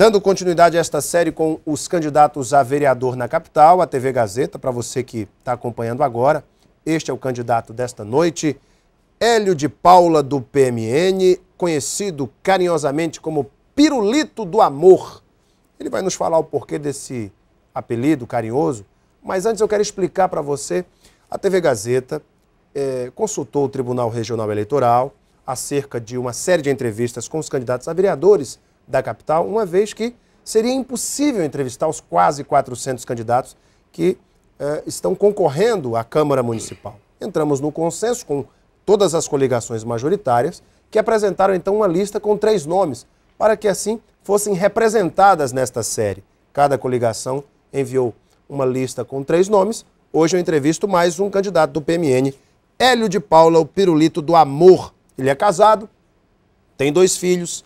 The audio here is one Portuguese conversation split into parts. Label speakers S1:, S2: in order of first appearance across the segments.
S1: Dando continuidade a esta série com os candidatos a vereador na capital, a TV Gazeta, para você que está acompanhando agora, este é o candidato desta noite, Hélio de Paula do PMN, conhecido carinhosamente como Pirulito do Amor. Ele vai nos falar o porquê desse apelido carinhoso, mas antes eu quero explicar para você, a TV Gazeta é, consultou o Tribunal Regional Eleitoral acerca de uma série de entrevistas com os candidatos a vereadores da capital, uma vez que seria impossível entrevistar os quase 400 candidatos que eh, estão concorrendo à Câmara Municipal. Entramos no consenso com todas as coligações majoritárias, que apresentaram então uma lista com três nomes, para que assim fossem representadas nesta série. Cada coligação enviou uma lista com três nomes. Hoje eu entrevisto mais um candidato do PMN, Hélio de Paula, o pirulito do amor. Ele é casado, tem dois filhos,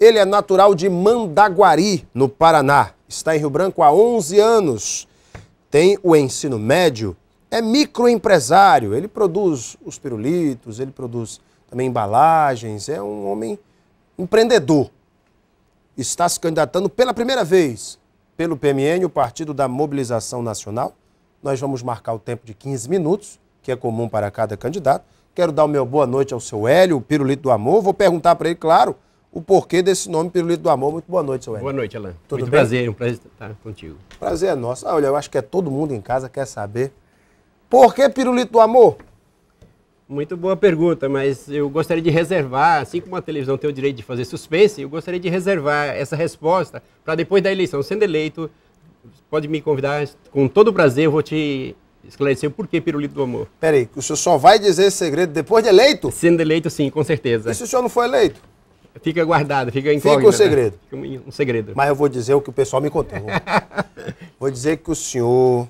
S1: ele é natural de Mandaguari, no Paraná. Está em Rio Branco há 11 anos. Tem o ensino médio. É microempresário. Ele produz os pirulitos, ele produz também embalagens. É um homem empreendedor. Está se candidatando pela primeira vez pelo PMN, o Partido da Mobilização Nacional. Nós vamos marcar o tempo de 15 minutos, que é comum para cada candidato. Quero dar o meu boa noite ao seu Hélio, o pirulito do amor. Vou perguntar para ele, claro o porquê desse nome, Pirulito do Amor. Muito boa noite, seu Hélio. Boa noite, Alain. Tudo Muito bem?
S2: prazer, um prazer estar contigo. Prazer é nosso. Ah, olha, eu acho que é todo mundo em casa quer saber por que Pirulito do Amor? Muito boa pergunta, mas eu gostaria de reservar, assim como a televisão tem o direito de fazer suspense, eu gostaria de reservar essa resposta para depois da eleição. Sendo eleito, pode me convidar, com todo prazer, eu vou te esclarecer o porquê pirulito do amor. Peraí, o senhor só vai dizer esse segredo depois de eleito? Sendo eleito, sim, com certeza. E se o senhor não for eleito? Fica guardado, fica né? em Fica um segredo. Né? Um segredo. Mas eu vou dizer o que o pessoal me contou.
S1: vou dizer que o senhor,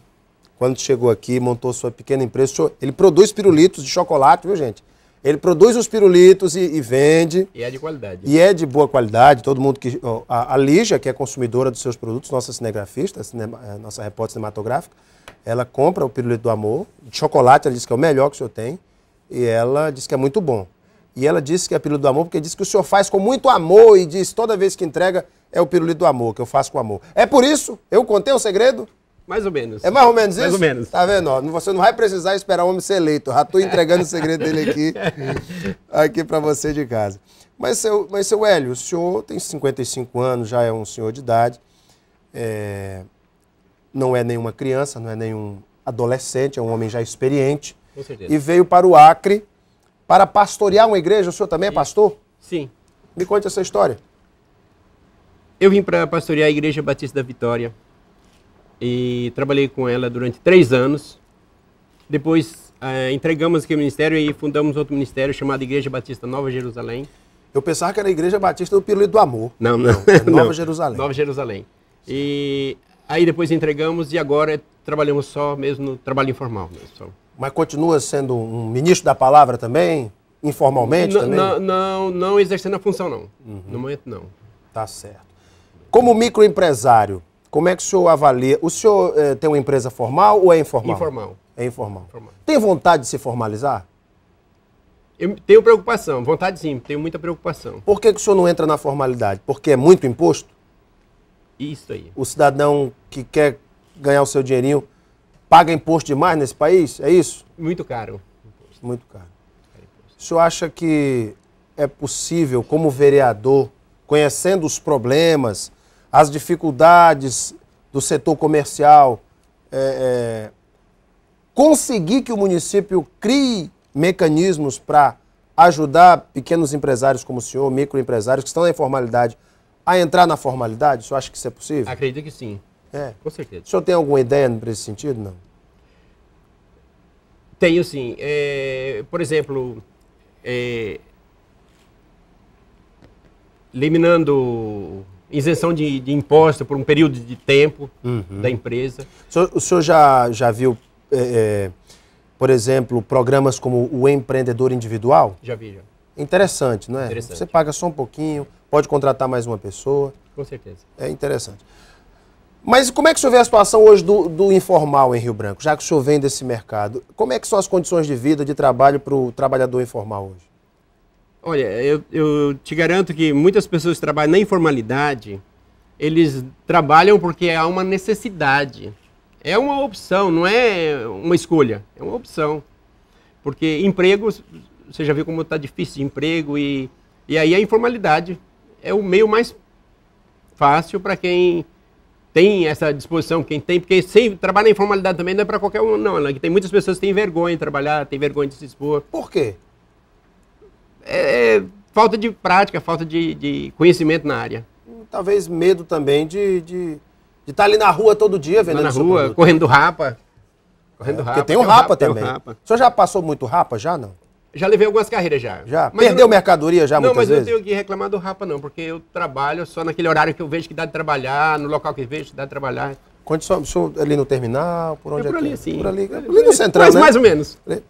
S1: quando chegou aqui, montou sua pequena empresa, senhor, ele produz pirulitos de chocolate, viu, gente? Ele produz os pirulitos e, e, vende. E
S2: é de qualidade. E
S1: é de boa qualidade. Todo mundo que. a, a Lígia, que é consumidora dos seus produtos, nossa cinegrafista, cinema, é, nossa repórter cinematográfica, ela compra o pirulito do amor, de chocolate, ela diz que é o melhor que o senhor tem. E ela diz que é muito bom. E ela disse que é pirulito do amor porque disse que o senhor faz com muito amor e diz toda vez que entrega é o pirulito do amor, que eu faço com amor. É por isso? Eu contei o um segredo? Mais ou menos. É mais ou menos isso? Mais ou menos. Tá vendo? Ó, você não vai precisar esperar o homem ser eleito. já estou entregando o segredo dele aqui, aqui para você de casa. Mas seu, mas, seu Hélio, o senhor tem 55 anos, já é um senhor de idade. É, não é nenhuma criança, não é nenhum adolescente, é um homem já experiente. Com certeza. E veio para o Acre para pastorear uma igreja. O senhor também é pastor? Sim. Me
S2: conte essa história. Eu vim para pastorear a Igreja Batista da Vitória e trabalhei com ela durante três anos. Depois eh, entregamos aquele ministério e fundamos outro ministério chamado Igreja Batista Nova Jerusalém. Eu pensava que era a Igreja Batista do
S1: Pirulito do Amor. Não, não. não
S2: é Nova não. Jerusalém. Nova Jerusalém. E aí depois entregamos e agora trabalhamos só mesmo no trabalho informal. Mesmo, só. Mas continua
S1: sendo um ministro da palavra também? Informalmente N também? Não,
S2: não, não exercendo a função, não. Uhum. No momento, não. Tá certo.
S1: Como microempresário, como é que o senhor avalia? O senhor eh, tem uma empresa formal ou é informal? Informal. É informal. informal. Tem vontade de se formalizar?
S2: Eu tenho preocupação, vontade sim, tenho muita preocupação. Por que,
S1: que o senhor não entra na formalidade? Porque é muito imposto? Isso aí. O cidadão que quer ganhar o seu dinheirinho paga imposto demais nesse país? É isso? Muito caro. Muito caro. O senhor acha que é possível, como vereador, conhecendo os problemas, as dificuldades do setor comercial, é, é, conseguir que o município crie mecanismos para ajudar pequenos empresários como o senhor, microempresários que estão na informalidade, a entrar na formalidade? O senhor acha que isso é possível?
S2: Acredito que sim. É. Com certeza. O
S1: senhor tem alguma ideia para esse sentido, não?
S2: Tenho sim. É, por exemplo, é, eliminando isenção de, de imposto por um período de tempo uhum. da empresa.
S1: O senhor, o senhor, já, já viu, é, é por exemplo, programas como o empreendedor individual? Já vi, já. Interessante, não é? Interessante. Você paga só um pouquinho, pode contratar mais uma pessoa. Com certeza. É interessante. Mas como é que o senhor vê a situação hoje do, do, informal em Rio Branco, já que o senhor vem desse mercado? Como é que são as condições de vida, de trabalho para o trabalhador informal hoje?
S2: Olha, eu, eu, te garanto que muitas pessoas que trabalham na informalidade, eles trabalham porque há uma necessidade. É uma opção, não é uma escolha, é uma opção. Porque emprego, você já viu como está difícil de emprego, e, e aí a informalidade é o meio mais fácil para quem tem essa disposição, quem tem, porque sem, trabalhar em formalidade também não é para qualquer um, não. Né? Tem muitas pessoas que têm vergonha de trabalhar, têm vergonha de se expor. Por quê? É, é falta de prática, falta de, de, conhecimento na área. Talvez medo também de, de, de estar tá ali na rua
S1: todo dia tá vendendo Na rua, correndo rapa. Correndo é, rapa. Porque tem o um rapa, rapa, também. Um rapa. O senhor já passou
S2: muito rapa, já não? já levei algumas carreiras já. Já. Mas Perdeu mercadoria já não, muitas vezes? Não, mas eu tenho que reclamar do Rapa não, porque eu trabalho só naquele horário que eu vejo que dá de trabalhar, no local que eu vejo que dá de trabalhar.
S1: Quando só, só ali no terminal, por onde é? Por é ali, que... É? sim. Por ali,
S2: é, ali no é, central, mas, né? mais ou
S1: menos. O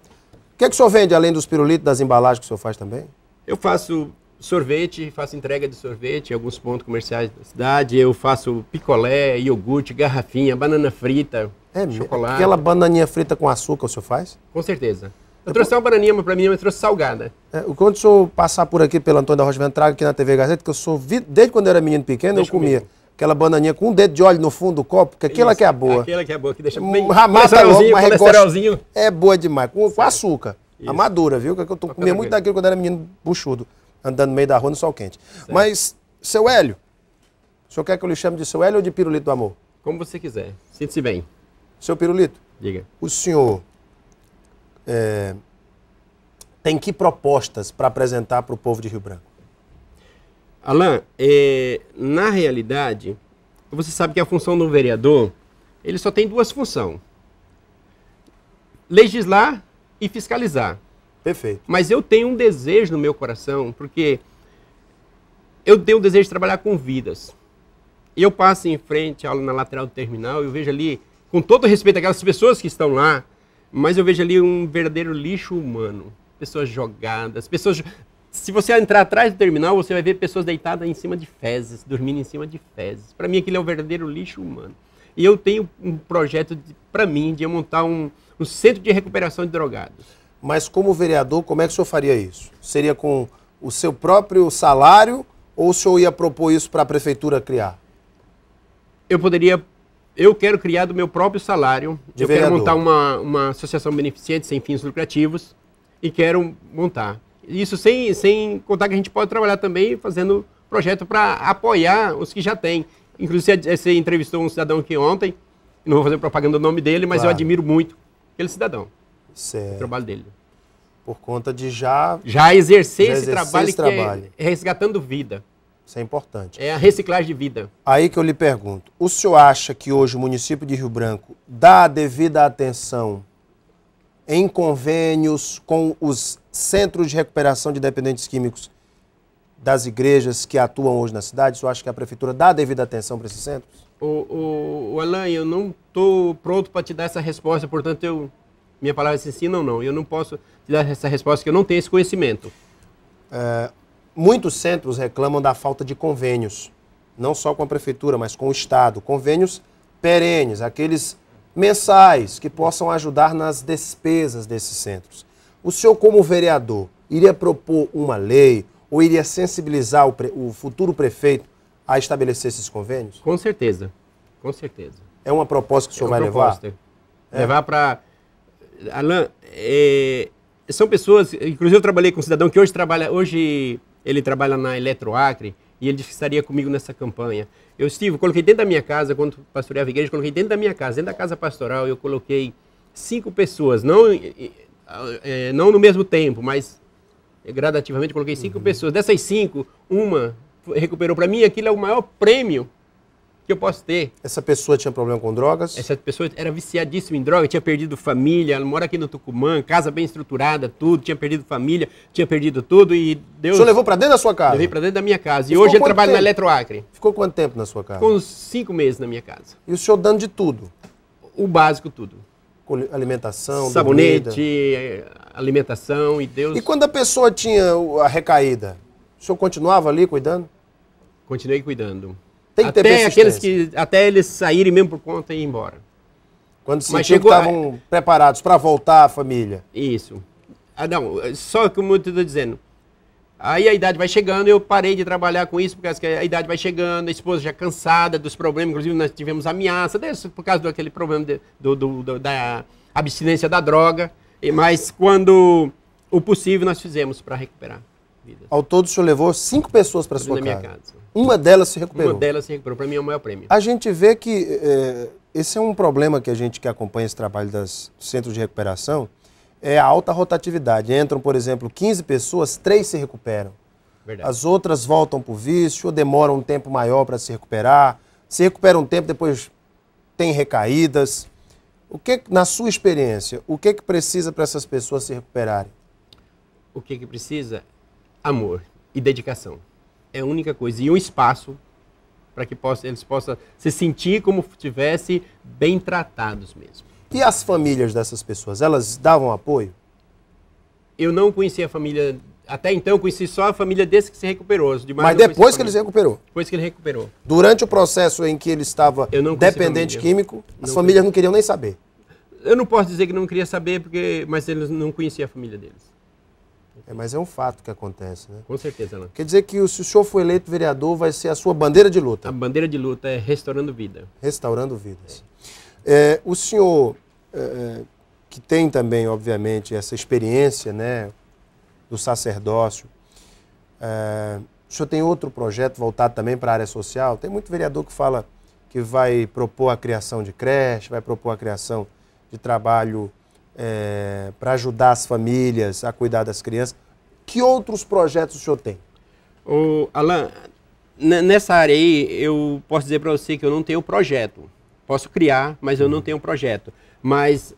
S1: que é que o senhor vende além dos pirulitos, das embalagens que o senhor faz também?
S2: Eu faço sorvete, faço entrega de sorvete em alguns pontos comerciais da cidade. Eu faço picolé, iogurte, garrafinha, banana frita, é, chocolate. Aquela
S1: bananinha frita com açúcar o senhor faz?
S2: Com certeza. Eu trouxe uma bananinha pra mim, mas trouxe salgada.
S1: É, quando o senhor passar por aqui pelo Antônio da Rocha trago aqui na TV Gazeta, que eu sou, desde quando eu era menino pequeno, Deixa eu comia. Comigo aquela bananinha com um dedo de óleo no fundo do copo, que aquela Isso, que é boa. Aquela que é boa, que deixa bem um, ramada logo, mas É boa demais, com, com açúcar. Isso. A madura, viu? É que eu tô, comia muito daquilo quando era menino buchudo, andando no meio da rua no sol quente. Certo. Mas, seu Hélio, o senhor quer que eu lhe chame de seu Hélio ou de pirulito do amor?
S2: Como você quiser,
S1: sinta-se bem. Seu pirulito? Diga. O senhor é, tem que propostas para apresentar para o povo de Rio Branco?
S2: Alain, é, na realidade, você sabe que a função do vereador, ele só tem duas funções. Legislar e fiscalizar. Perfeito. Mas eu tenho um desejo no meu coração, porque eu tenho o desejo de trabalhar com vidas. E eu passo em frente à aula na lateral do terminal e eu vejo ali, com todo respeito aquelas pessoas que estão lá, mas eu vejo ali um verdadeiro lixo humano. Pessoas jogadas, pessoas. Se você entrar atrás do terminal, você vai ver pessoas deitadas em cima de fezes, dormindo em cima de fezes. Para mim, aquilo é o um verdadeiro lixo humano. E eu tenho um projeto, para mim, de montar um, um centro de recuperação de drogados.
S1: Mas como vereador, como é que o senhor faria isso? Seria com o seu próprio salário ou o senhor ia propor isso para a prefeitura criar? Eu poderia
S2: eu quero criar do meu próprio salário, de eu vereador. quero montar uma, uma associação beneficente sem fins lucrativos e quero montar. Isso sem, sem contar que a gente pode trabalhar também fazendo projeto para apoiar os que já têm. Inclusive, é, você entrevistou um cidadão aqui ontem, não vou fazer propaganda do nome dele, mas claro. eu admiro muito aquele cidadão. Certo. O trabalho dele. Por conta de já. Já exercer, já exercer esse, trabalho, esse é trabalho. É resgatando vida. Isso é importante. É a reciclagem de vida.
S1: Aí que eu lhe pergunto, o senhor acha que hoje o município de Rio Branco dá a devida atenção em convênios com os centros de recuperação de dependentes químicos das igrejas que atuam hoje na cidade? O senhor acha que a prefeitura dá a devida atenção para esses centros?
S2: O, o, o Alain, eu não estou pronto para te dar essa resposta, portanto, eu, minha palavra é sim ou não. Eu não posso te dar essa resposta, porque eu não tenho esse conhecimento. É, Muitos centros reclamam
S1: da falta de convênios, não só com a prefeitura, mas com o Estado. Convênios perenes, aqueles mensais, que possam ajudar nas despesas desses centros. O senhor, como vereador, iria propor uma lei ou iria sensibilizar o, pre... o futuro prefeito a estabelecer esses convênios? Com
S2: certeza, com certeza. É uma
S1: proposta que o senhor é vai proposta. levar? É. Levar
S2: para... Alain, é... são pessoas... Inclusive eu trabalhei com um cidadão que hoje trabalha... Hoje ele trabalha na Eletroacre, e ele disse que estaria comigo nessa campanha. Eu estive, coloquei dentro da minha casa, quando pastoreava a igreja, coloquei dentro da minha casa, dentro da casa pastoral, eu coloquei cinco pessoas, não, é, não no mesmo tempo, mas gradativamente coloquei cinco uhum. pessoas. Dessas cinco, uma recuperou para mim, aquilo é o maior prêmio que eu posso ter. Essa pessoa tinha problema com drogas? Essa pessoa era viciadíssima em droga, tinha perdido família, ela mora aqui no Tucumã, casa bem estruturada, tudo, tinha perdido família, tinha perdido tudo e Deus. O senhor levou para dentro da sua casa? Levei para dentro da minha casa. E, hoje eu trabalho tempo? na
S1: Eletroacre. Ficou quanto tempo na sua casa? Ficou uns
S2: cinco meses na minha casa. E o senhor dando de tudo? O básico, tudo alimentação, sabonete, eh, alimentação e Deus. E
S1: quando a pessoa tinha a recaída, o senhor continuava ali cuidando?
S2: Continuei cuidando.
S1: Tem que até aqueles
S2: que até eles saírem mesmo por conta e ir embora.
S1: Quando se chegou... estavam preparados para voltar à família.
S2: Isso. Ah, não, só que eu estou dizendo. Aí a idade vai chegando, eu parei de trabalhar com isso, porque a idade vai chegando, a esposa já cansada dos problemas, inclusive nós tivemos ameaça, desse, por causa daquele problema de, do, do, do, da abstinência da droga. Mas quando o possível nós fizemos para recuperar.
S1: Vida. Ao todo o senhor levou cinco pessoas para sua casa. minha casa. Uma delas se recuperou. Uma
S2: delas se recuperou. Para mim é o maior prêmio.
S1: A gente vê que é, esse é um problema que a gente que acompanha esse trabalho dos centros de recuperação, é a alta rotatividade. Entram, por exemplo, 15 pessoas, três se recuperam. Verdade. As outras voltam para o vício ou demoram um tempo maior para se recuperar. Se recuperam um tempo, depois tem recaídas. O que, na sua experiência, o que, que precisa para essas pessoas se
S2: recuperarem? O que, que precisa? Amor e dedicação é a única coisa. E um espaço para que possa, eles possam se sentir como tivesse bem tratados mesmo.
S1: E as famílias dessas pessoas, elas davam apoio?
S2: Eu não conhecia a família, até então conheci só a família desse que se recuperou. Mas depois que ele se recuperou? Depois que ele recuperou.
S1: Durante o processo em que ele estava dependente químico, as não famílias conheci. não queriam nem saber?
S2: Eu não posso dizer que não queria saber, porque, mas eles não conheciam a família deles. É, mas é um fato que acontece, né? Com certeza, Alan.
S1: Quer dizer que se o senhor for eleito vereador, vai ser a sua bandeira de luta?
S2: A bandeira de luta é restaurando vida. Restaurando vidas.
S1: É. É, o senhor, é, é que tem também, obviamente, essa experiência né, do sacerdócio, é, o senhor tem outro projeto voltado também para a área social? Tem muito vereador que fala que vai propor a criação de creche, vai propor a criação de trabalho é, para ajudar as
S2: famílias a cuidar das crianças. Que outros projetos o senhor tem? O Alan, nessa área aí, eu posso dizer para você que eu não tenho projeto. Posso criar, mas eu uhum. não tenho projeto. Mas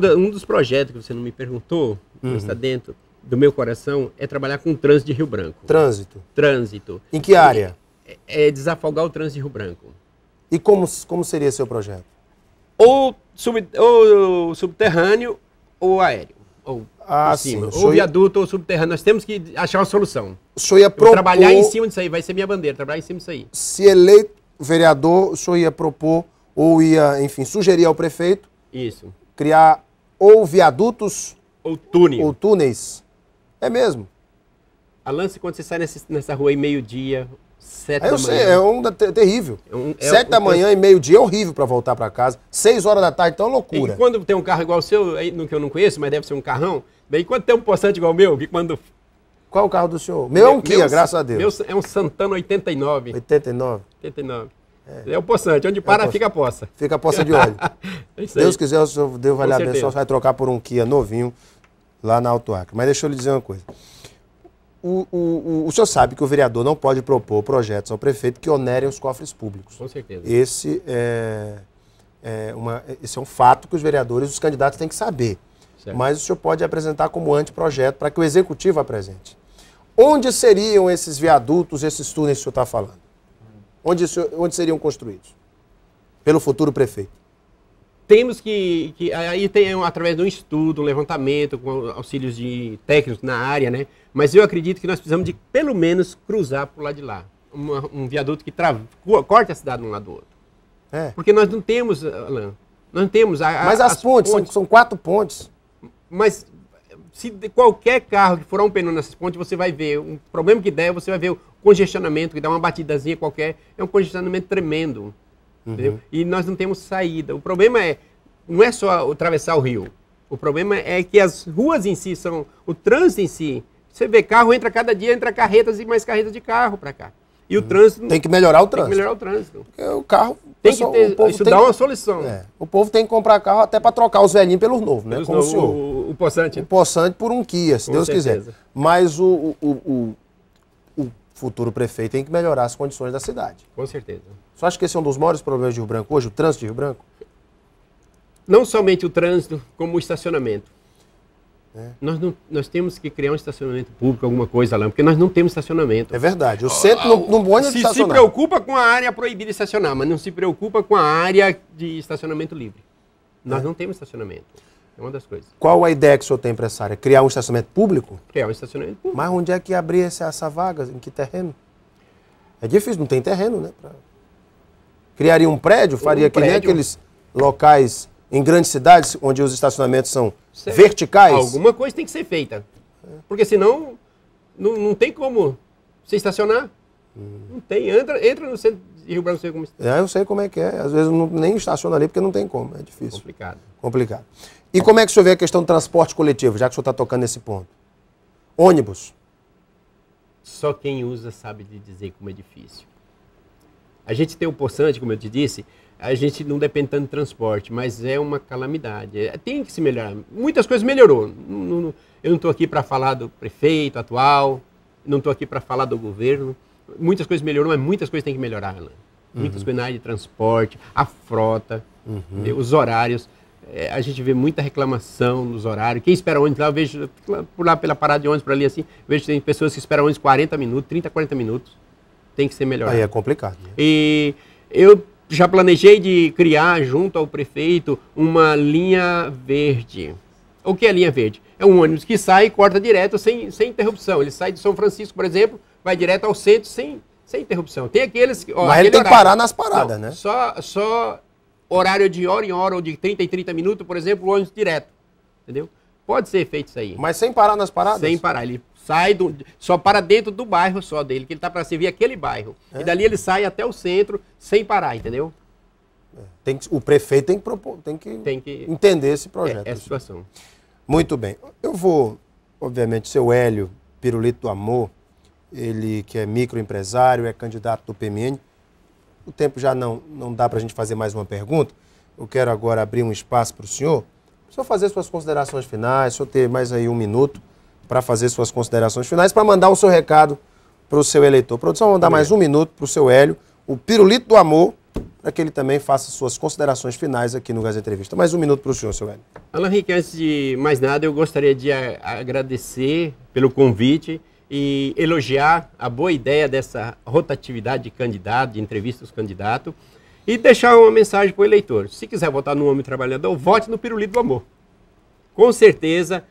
S2: da, um dos projetos que você não me perguntou, uhum. que está dentro do meu coração, é trabalhar com o trânsito de Rio Branco. Trânsito? Trânsito. Em que área? É, é, é desafogar o trânsito de Rio Branco. E como, como seria seu projeto? Outro sub, ou subterrâneo ou aéreo. Ou ah, Sim. Ou viaduto ia... ou subterrâneo. Nós temos que achar uma solução. O senhor ia propor... Trabalhar em cima disso aí, vai ser minha bandeira, trabalhar em cima disso aí.
S1: Se eleito vereador, o senhor ia propor ou ia, enfim, sugerir ao prefeito isso. criar ou viadutos ou túneis. Ou túneis. É mesmo.
S2: A lance quando você sai nessa, nessa rua aí meio-dia, Sete Aí da eu manhã. sei, é um ter terrível. É um, é Sete um, da é manhã e
S1: meio-dia é horrível para voltar para casa. Seis horas da tarde, então é loucura. E
S2: quando tem um carro igual o seu, aí, que eu não conheço, mas deve ser um carrão, daí quando tem um poçante igual o meu, que quando. Qual o carro do senhor? Meu é um Kia, meu, é graças a Deus. Meu é um Santana 89. 89? 89. É, é o poçante, onde para é fica a poça. Fica a poça de óleo. Deus quiser, o senhor Deus vai lhe abençoar, vai
S1: trocar por um Kia novinho lá na autoacre Mas deixa eu lhe dizer uma coisa o, o, o, o senhor sabe que o vereador não pode propor projetos ao prefeito que onerem os cofres públicos. Com certeza. Esse é, é uma, esse é um fato que os vereadores, os candidatos têm que saber. Certo. Mas o senhor pode apresentar como anteprojeto para que o executivo apresente. Onde seriam esses viadutos, esses túneis que o senhor está falando? Onde, onde seriam construídos? Pelo futuro prefeito?
S2: temos que, que, aí tem através de um estudo, um levantamento com auxílios de técnicos na área, né? Mas eu acredito que nós precisamos de pelo menos cruzar por lá de lá, um viaduto que trava, corte a cidade de um lado do outro. É. Porque nós não temos, Alain, nós não temos a, a, Mas as, as pontes, pontes. São, são, quatro pontes. Mas se qualquer carro que for um pneu nessas pontes, você vai ver um problema que der, você vai ver o congestionamento que dá uma batidazinha qualquer, é um congestionamento tremendo. Uhum. E nós não temos saída. O problema é, não é só atravessar o rio. O problema é que as ruas em si são, o trânsito em si. Você vê carro, entra cada dia, entra carretas e mais carretas de carro para cá. E o uhum. trânsito. Tem que melhorar o trânsito. Tem que melhorar o trânsito. Porque o carro. Tem que ter, o povo isso tem, dá uma solução. É,
S1: o povo tem que comprar carro até para trocar os velhinhos pelos novos, né? Pelos Como novo, o senhor. O, o possante. O possante por um Kia, se Com Deus certeza. quiser. Mas o, o, o, futuro prefeito tem que melhorar as condições da cidade. Com certeza. Você acha que esse é um dos maiores problemas de Rio Branco hoje, o trânsito de Rio Branco?
S2: Não somente o trânsito, como o estacionamento. É. Nós, não, nós temos que criar um estacionamento público, alguma coisa, lá, porque nós não temos estacionamento. É verdade. O centro ah, não, pode se, estacionar. Se preocupa com a área proibida de estacionar, mas não se preocupa com a área de estacionamento livre. Nós é. não temos estacionamento. É uma das coisas.
S1: Qual a ideia que o senhor tem para essa área? Criar um estacionamento público?
S2: Criar um estacionamento público. Mas
S1: onde é que abrir essa, essa vaga? Em que terreno? É difícil, não tem terreno, né? Pra... Criaria um prédio, faria um que nem aqueles locais em grandes cidades onde os estacionamentos são certo. verticais. Alguma
S2: coisa tem que ser feita. Porque senão não, não tem como se estacionar. Hum. Não tem. Entra, entra no centro de Rio Branco, sei como
S1: é. eu sei como é que é. Às vezes não, nem estaciona ali porque não tem como. É difícil. Complicado. Complicado. E como é que o senhor vê a questão do transporte coletivo, já que o senhor está tocando nesse ponto? Ônibus.
S2: Só quem usa sabe de dizer como é difícil. A gente tem o poçante, como eu te disse, a gente não depende tanto de transporte, mas é uma calamidade. É, tem que se melhorar. Muitas coisas melhorou. Eu não estou aqui para falar do prefeito atual, não estou aqui para falar do governo. Muitas coisas melhorou, mas muitas coisas têm que melhorar, Alan. Muitas uhum. coisas na área de transporte, a frota, uhum. os horários. É, a gente vê muita reclamação nos horários. Quem espera ônibus lá, eu vejo por lá pela parada de ônibus para ali assim, vejo que tem pessoas que esperam ônibus 40 minutos, 30, 40 minutos. Tem que ser melhor Aí é complicado. Né? E eu já planejei de criar junto ao prefeito uma linha verde. O que é linha verde? É um ônibus que sai e corta direto sem, sem interrupção. Ele sai de São Francisco, por exemplo, vai direto ao centro sem, sem interrupção. Tem aqueles que. Ó, Mas ele tem horário. que parar nas paradas, Não, né? Só, só horário de hora em hora, ou de 30 em 30 minutos, por exemplo, ônibus direto. Entendeu? Pode ser feito isso aí. Mas sem parar nas paradas? Sem parar. Ele sai do, só para dentro do bairro só dele, que ele está para servir aquele bairro. É. E dali ele sai até o centro sem parar, entendeu? É. Tem que, o prefeito tem que, propor, tem que, tem que entender esse projeto. É, é a assim. situação. Muito bem. Eu vou,
S1: obviamente, seu Hélio Pirulito do Amor, ele que é microempresário, é candidato do PMN, o tempo já não, não dá para a gente fazer mais uma pergunta. Eu quero agora abrir um espaço para o senhor, o senhor fazer suas considerações finais, o senhor ter mais aí um minuto para fazer suas considerações finais, para mandar o seu recado para o seu eleitor. Produção, vamos dar mais um minuto para o seu Hélio, o pirulito do amor, para que ele também faça suas considerações finais aqui no Gás Entrevista. Mais um minuto para o senhor, seu Hélio.
S2: Alain Henrique, antes de mais nada, eu gostaria de agradecer pelo convite e elogiar a boa ideia dessa rotatividade de candidato, de entrevista aos candidatos, e deixar uma mensagem para o eleitor. Se quiser votar no homem trabalhador, vote no Pirulito do Amor. Com certeza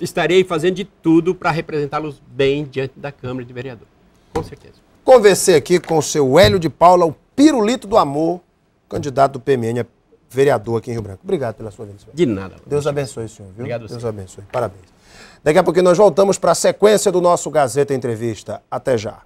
S2: estarei fazendo de tudo para representá-los bem diante da Câmara de Vereador. Com certeza. Conversei
S1: aqui com o seu Hélio de Paula, o Pirulito do Amor, candidato do PMN é vereador aqui em Rio Branco. Obrigado pela sua vinda. De nada. Deus abençoe senhor, viu? Obrigado, Deus senhor. abençoe. Parabéns. Daqui a pouco nós voltamos para a sequência do nosso Gazeta Entrevista. Até já.